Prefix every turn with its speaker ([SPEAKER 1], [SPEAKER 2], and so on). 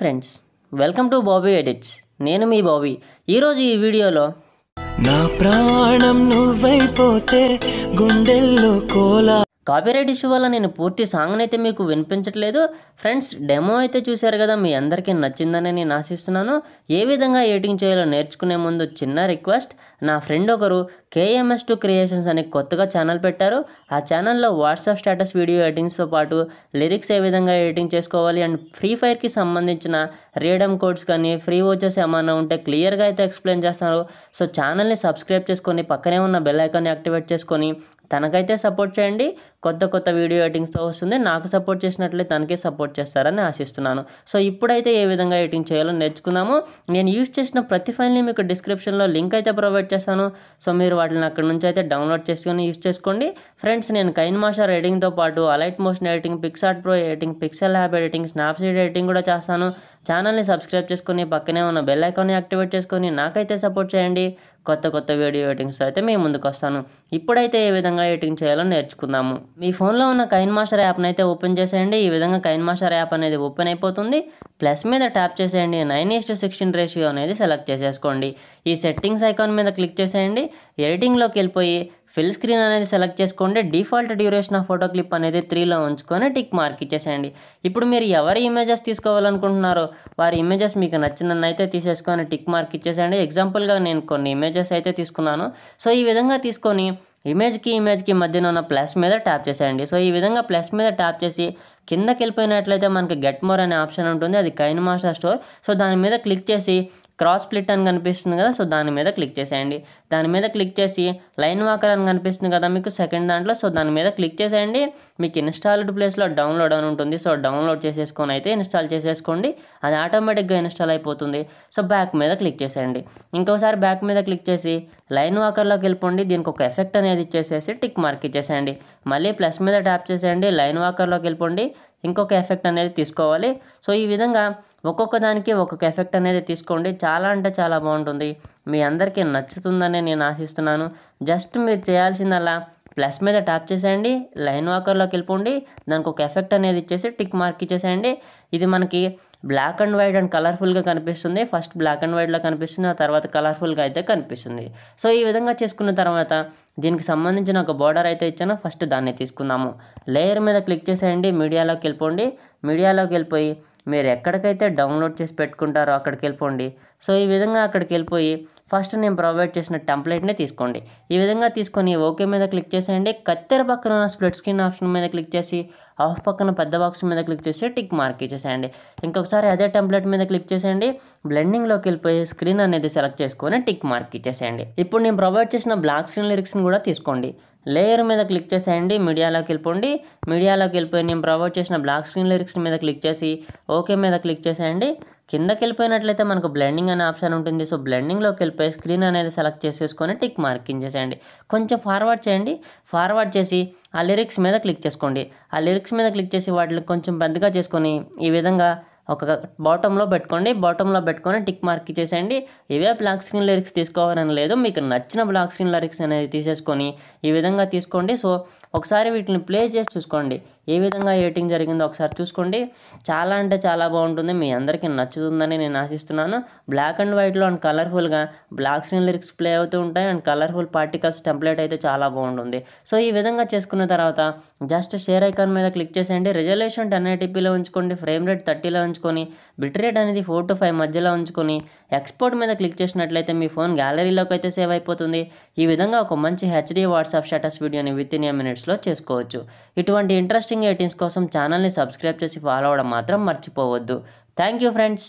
[SPEAKER 1] friends welcome to Bobby edits నేను మీ బాబీ ఈరోజు ఈ వీడియోలో నా ప్రాణం నువ్వైపోతే గుండెల్లో కోలా కాపీరైట్ ఇష్యూ వల్ల నేను పూర్తి సాంగ్ని అయితే మీకు వినిపించట్లేదు ఫ్రెండ్స్ డెమో అయితే చూశారు కదా మీ అందరికీ నచ్చిందని నేను ఆశిస్తున్నాను ఏ విధంగా ఎడిటింగ్ చేయాలో నేర్చుకునే ముందు చిన్న రిక్వెస్ట్ నా ఫ్రెండ్ ఒకరు కేఎంఎస్ టూ క్రియేషన్స్ అనే కొత్తగా ఛానల్ పెట్టారు ఆ ఛానల్లో వాట్సాప్ స్టేటస్ వీడియో ఎడిటింగ్స్తో పాటు లిరిక్స్ ఏ విధంగా ఎడిటింగ్ చేసుకోవాలి అండ్ ఫ్రీ ఫైర్కి సంబంధించిన రీడమ్ కోడ్స్ కానీ ఫ్రీ వచ్చేసి ఏమైనా ఉంటే క్లియర్గా అయితే ఎక్స్ప్లెయిన్ చేస్తున్నారు సో ఛానల్ని సబ్స్క్రైబ్ చేసుకొని పక్కనే ఉన్న బెల్ ఐకాన్ని యాక్టివేట్ చేసుకొని తనకైతే సపోర్ట్ చేయండి కొత్త కొత్త వీడియో ఎడిటింగ్స్తో వస్తుంది నాకు సపోర్ట్ చేసినట్లే తనకే సపోర్ట్ చేస్తారని ఆశిస్తున్నాను సో ఇప్పుడైతే ఏ విధంగా ఎడిటింగ్ చేయాలో నేర్చుకుందాము నేను యూజ్ చేసిన ప్రతి ఫైల్ని మీకు డిస్క్రిప్షన్లో లింక్ అయితే ప్రొవైడ్ చేస్తాను సో మీరు వాటిని అక్కడ నుంచి అయితే డౌన్లోడ్ చేసుకొని యూజ్ చేసుకోండి ఫ్రెండ్స్ నేను కైన్ మాషా ఎడిటింగ్తో పాటు Alight Motion editing PicsArt pro editing PixelLab editing Snapseed editing కూడా చేస్తాను ఛానల్ని సబ్స్క్రైబ్ చేసుకుని పక్కనే ఉన్న బెల్ ఐకాన్ని యాక్టివేట్ చేసుకొని నాకైతే సపోర్ట్ చేయండి కొత్త కొత్త వీడియో ఎడిటింగ్స్ అయితే మేము ముందుకు వస్తాను ఇప్పుడైతే ఏ విధంగా విధంగా ఎడిటింగ్ చేయాలో నేర్చుకుందాము మీ ఫోన్లో ఉన్న కైన్ మాస్టర్ యాప్ని అయితే ఓపెన్ చేసేయండి ఈ విధంగా కైన్ మాస్టర్ యాప్ అనేది ఓపెన్ అయిపోతుంది ప్లస్ మీద ట్యాప్ చేసేయండి నైన్ ఈస్ట్ సిక్స్టీన్ రేషియో అనేది సెలెక్ట్ చేసేసుకోండి ఈ సెట్టింగ్స్ ఐకాన్ మీద క్లిక్ చేసేయండి ఎడిటింగ్లోకి వెళ్ళిపోయి ఫిల్ స్క్రీన్ అనేది సెలెక్ట్ చేసుకోండి default duration of photo clip అనేది త్రీలో ఉంచుకొని టిక్ మార్క్ ఇచ్చేసేయండి ఇప్పుడు మీరు ఎవరి ఇమేజెస్ తీసుకోవాలనుకుంటున్నారో వారి ఇమేజెస్ మీకు అయితే తీసేసుకొని టిక్ మార్క్ ఇచ్చేసేయండి ఎగ్జాంపుల్గా నేను కొన్ని ఇమేజెస్ అయితే తీసుకున్నాను సో ఈ విధంగా తీసుకొని ఇమేజ్కి ఇమేజ్కి మధ్యన ఉన్న ప్లస్ మీద ట్యాప్ చేసేయండి సో ఈ విధంగా ప్లస్ మీద ట్యాప్ చేసి కిందకి వెళ్ళిపోయినట్లయితే మనకి గెట్ మోర్ అనే ఆప్షన్ ఉంటుంది అది కైన్ మాస్టర్ స్టోర్ సో దాని మీద క్లిక్ చేసి క్రాస్ ప్లిట్ అని కనిపిస్తుంది కదా సో దాని మీద క్లిక్ చేసేయండి దాని మీద క్లిక్ చేసి లైన్ వాకర్ అని కనిపిస్తుంది కదా మీకు సెకండ్ దాంట్లో సో దాని మీద క్లిక్ చేసేయండి మీకు ఇన్స్టాల్డ్ ప్లేస్లో డౌన్లోడ్ అని ఉంటుంది సో డౌన్లోడ్ చేసేసుకొని అయితే ఇన్స్టాల్ చేసేసుకోండి అది ఆటోమేటిక్గా ఇన్స్టాల్ అయిపోతుంది సో బ్యాక్ మీద క్లిక్ చేసేయండి ఇంకోసారి బ్యాక్ మీద క్లిక్ చేసి లైన్ వాకర్లోకి వెళ్ళిపోండి దీనికి ఒక ఎఫెక్ట్ అనేది ఇచ్చేసేసి టిక్ మార్క్ ఇచ్చేసేయండి మళ్ళీ ప్లస్ మీద ట్యాప్ చేసేయండి లైన్ వాకర్లోకి వెళ్ళిపోండి ఇంకొక ఎఫెక్ట్ అనేది తీసుకోవాలి సో ఈ విధంగా ఒక్కొక్క దానికి ఒక్కొక్క ఎఫెక్ట్ అనేది తీసుకోండి చాలా అంటే చాలా బాగుంటుంది మీ అందరికీ నచ్చుతుందని నేను ఆశిస్తున్నాను జస్ట్ మీరు చేయాల్సిందల్లా ప్లస్ మీద ట్యాప్ చేసేయండి లైన్ వాకర్లోకి వెళ్ళిపోండి దానికి ఒక ఎఫెక్ట్ అనేది ఇచ్చేసి టిక్ మార్క్ ఇచ్చేసేయండి ఇది మనకి బ్లాక్ అండ్ వైట్ అండ్ కలర్ఫుల్గా కనిపిస్తుంది ఫస్ట్ బ్లాక్ అండ్ వైట్లో కనిపిస్తుంది ఆ తర్వాత కలర్ఫుల్గా అయితే కనిపిస్తుంది సో ఈ విధంగా చేసుకున్న తర్వాత దీనికి సంబంధించిన ఒక బార్డర్ అయితే ఇచ్చానో ఫస్ట్ దాన్ని తీసుకుందాము లేయర్ మీద క్లిక్ చేసేయండి మీడియాలోకి వెళ్ళిపోండి మీడియాలోకి వెళ్ళిపోయి మీరు ఎక్కడికైతే డౌన్లోడ్ చేసి పెట్టుకుంటారో అక్కడికి వెళ్ళిపోండి సో ఈ విధంగా అక్కడికి వెళ్ళిపోయి ఫస్ట్ నేను ప్రొవైడ్ చేసిన టెంప్లెట్ని తీసుకోండి ఈ విధంగా తీసుకొని ఓకే మీద క్లిక్ చేసేయండి కత్తెర పక్కన ఉన్న స్ప్లిట్ స్క్రీన్ ఆప్షన్ మీద క్లిక్ చేసి ఆఫ్ పక్కన పెద్ద బాక్స్ మీద క్లిక్ చేసి టిక్ మార్క్ ఇచ్చేసేయండి ఇంకొకసారి అదే టెంప్లెట్ మీద క్లిక్ చేసేయండి బ్లెండింగ్లోకి వెళ్ళిపోయి స్క్రీన్ అనేది సెలెక్ట్ చేసుకొని టిక్ మార్క్ ఇచ్చేసేయండి ఇప్పుడు నేను ప్రొవైడ్ చేసిన బ్లాక్ స్క్రీన్ లిరిక్స్ని కూడా తీసుకోండి లేయర్ మీద క్లిక్ చేసేయండి మీడియాలోకి వెళ్ళిపోండి మీడియాలోకి వెళ్ళిపోయి నేను ప్రొవైడ్ చేసిన బ్లాక్ స్క్రీన్ లిరిక్స్ మీద క్లిక్ చేసి ఓకే మీద క్లిక్ చేసేయండి కిందకి వెళ్ళిపోయినట్లయితే మనకు బ్లెండింగ్ అనే ఆప్షన్ ఉంటుంది సో బ్లెండింగ్లోకి వెళ్ళిపోయి స్క్రీన్ అనేది సెలెక్ట్ చేసేసుకొని టిక్ మార్కింగ్ చేసేయండి కొంచెం ఫార్వర్డ్ చేయండి ఫార్వర్డ్ చేసి ఆ లిరిక్స్ మీద క్లిక్ చేసుకోండి ఆ లిరిక్స్ మీద క్లిక్ చేసి వాటిని కొంచెం పెద్దగా చేసుకొని ఈ విధంగా ఒక బాటంలో పెట్టుకోండి బాటంలో పెట్టుకొని టిక్ మార్క్ ఇచ్చేసేయండి ఇవే బ్లాక్ స్క్రీన్ లిరిక్స్ తీసుకోవాలని లేదు మీకు నచ్చిన బ్లాక్ స్క్రీన్ లిరిక్స్ అనేది తీసేసుకొని ఈ విధంగా తీసుకోండి సో ఒకసారి వీటిని ప్లే చేసి చూసుకోండి ఏ విధంగా ఎడిటింగ్ జరిగిందో ఒకసారి చూసుకోండి చాలా అంటే చాలా బాగుంటుంది మీ అందరికీ నచ్చుతుందని నేను ఆశిస్తున్నాను బ్లాక్ అండ్ వైట్లో అండ్ కలర్ఫుల్గా బ్లాక్ స్క్రీన్ లిరిక్స్ ప్లే అవుతూ ఉంటాయి అండ్ కలర్ఫుల్ పార్టికల్స్ టెంప్లెట్ అయితే చాలా బాగుంటుంది సో ఈ విధంగా చేసుకున్న తర్వాత జస్ట్ షేర్ ఐకాన్ మీద క్లిక్ చేసేయండి రిజల్యూషన్ టెన్ ఐటీపీలో ఉంచుకోండి ఫ్రేమ్ రేట్ థర్టీలో ఉంచుకొని బిట్ రేట్ అనేది ఫోర్ టు ఫైవ్ మధ్యలో ఉంచుకొని ఎక్స్పోర్ట్ మీద క్లిక్ చేసినట్లయితే మీ ఫోన్ గ్యాలరీలోకి అయితే సేవ్ అయిపోతుంది ఈ విధంగా ఒక మంచి హెచ్డీ వాట్సాప్ స్టేటస్ వీడియోని విత్ ఇన్ ఏ మినిట్ మినిట్స్లో చేసుకోవచ్చు ఇటువంటి ఇంట్రెస్టింగ్ ఎయిటీన్స్ కోసం ఛానల్ని సబ్స్క్రైబ్ చేసి ఫాలో అవ్వడం మాత్రం మర్చిపోవద్దు థ్యాంక్ యూ ఫ్రెండ్స్